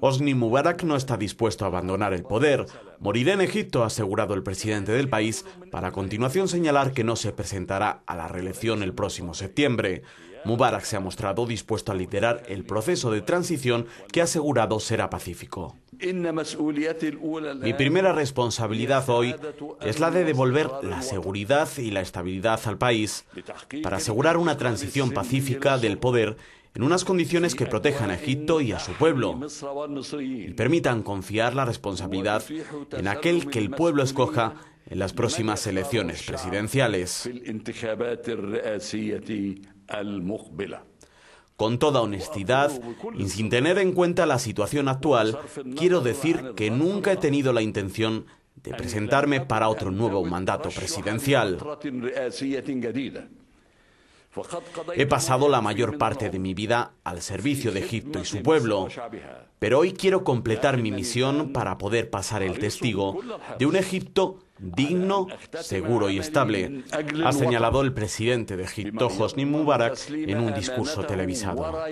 Osni Mubarak no está dispuesto a abandonar el poder. Morirá en Egipto, ha asegurado el presidente del país, para continuación señalar que no se presentará a la reelección el próximo septiembre. Mubarak se ha mostrado dispuesto a liderar el proceso de transición que ha asegurado será pacífico. Mi primera responsabilidad hoy es la de devolver la seguridad y la estabilidad al país para asegurar una transición pacífica del poder en unas condiciones que protejan a Egipto y a su pueblo y permitan confiar la responsabilidad en aquel que el pueblo escoja en las próximas elecciones presidenciales. Con toda honestidad y sin tener en cuenta la situación actual, quiero decir que nunca he tenido la intención de presentarme para otro nuevo mandato presidencial. He pasado la mayor parte de mi vida al servicio de Egipto y su pueblo, pero hoy quiero completar mi misión para poder pasar el testigo de un Egipto digno, seguro y estable, ha señalado el presidente de Egipto, Hosni Mubarak, en un discurso televisado.